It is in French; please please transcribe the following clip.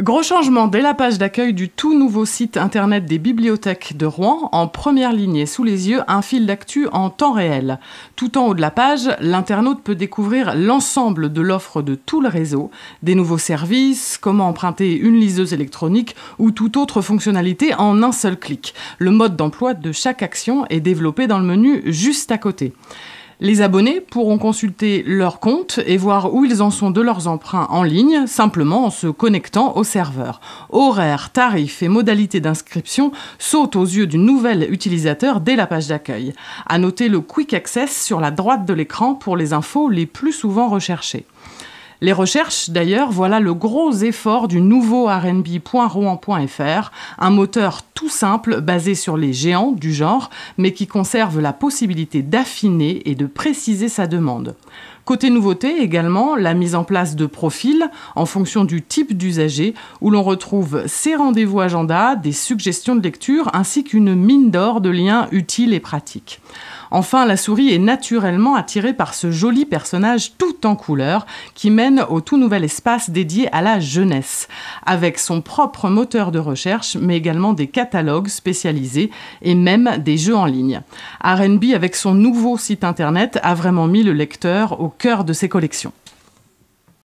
Gros changement dès la page d'accueil du tout nouveau site internet des bibliothèques de Rouen, en première ligne sous les yeux, un fil d'actu en temps réel. Tout en haut de la page, l'internaute peut découvrir l'ensemble de l'offre de tout le réseau, des nouveaux services, comment emprunter une liseuse électronique ou toute autre fonctionnalité en un seul clic. Le mode d'emploi de chaque action est développé dans le menu juste à côté. Les abonnés pourront consulter leur compte et voir où ils en sont de leurs emprunts en ligne, simplement en se connectant au serveur. Horaires, tarifs et modalités d'inscription sautent aux yeux du nouvel utilisateur dès la page d'accueil. À noter le Quick Access sur la droite de l'écran pour les infos les plus souvent recherchées. Les recherches, d'ailleurs, voilà le gros effort du nouveau rnb.rouen.fr, un moteur tout simple basé sur les géants du genre, mais qui conserve la possibilité d'affiner et de préciser sa demande. Côté nouveauté également, la mise en place de profils en fonction du type d'usager où l'on retrouve ses rendez-vous agenda, des suggestions de lecture ainsi qu'une mine d'or de liens utiles et pratiques. Enfin, la souris est naturellement attirée par ce joli personnage tout en couleurs qui mène au tout nouvel espace dédié à la jeunesse, avec son propre moteur de recherche, mais également des catalogues spécialisés et même des jeux en ligne. RB, avec son nouveau site internet, a vraiment mis le lecteur au cœur de ses collections.